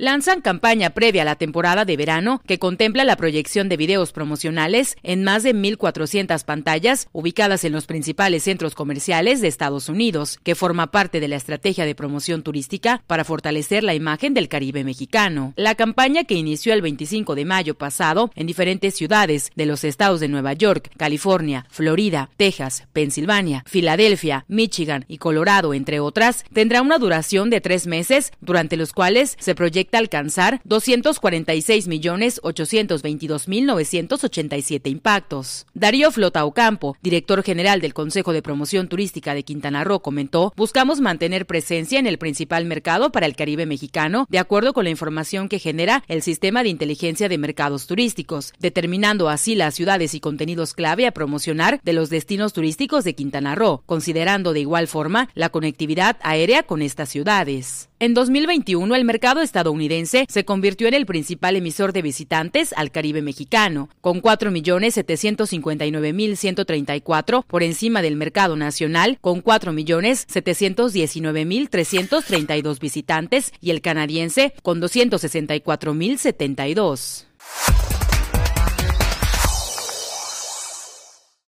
Lanzan campaña previa a la temporada de verano que contempla la proyección de videos promocionales en más de 1.400 pantallas ubicadas en los principales centros comerciales de Estados Unidos, que forma parte de la estrategia de promoción turística para fortalecer la imagen del Caribe mexicano. La campaña que inició el 25 de mayo pasado en diferentes ciudades de los estados de Nueva York, California, Florida, Texas, Pensilvania, Filadelfia, Michigan y Colorado, entre otras, tendrá una duración de tres meses durante los cuales se proyecta alcanzar 246.822.987 impactos. Darío Flota Ocampo, director general del Consejo de Promoción Turística de Quintana Roo, comentó, buscamos mantener presencia en el principal mercado para el Caribe mexicano, de acuerdo con la información que genera el Sistema de Inteligencia de Mercados Turísticos, determinando así las ciudades y contenidos clave a promocionar de los destinos turísticos de Quintana Roo, considerando de igual forma la conectividad aérea con estas ciudades. En 2021, el mercado estadounidense se convirtió en el principal emisor de visitantes al Caribe mexicano, con 4.759.134 por encima del mercado nacional, con 4.719.332 visitantes y el canadiense con 264.072.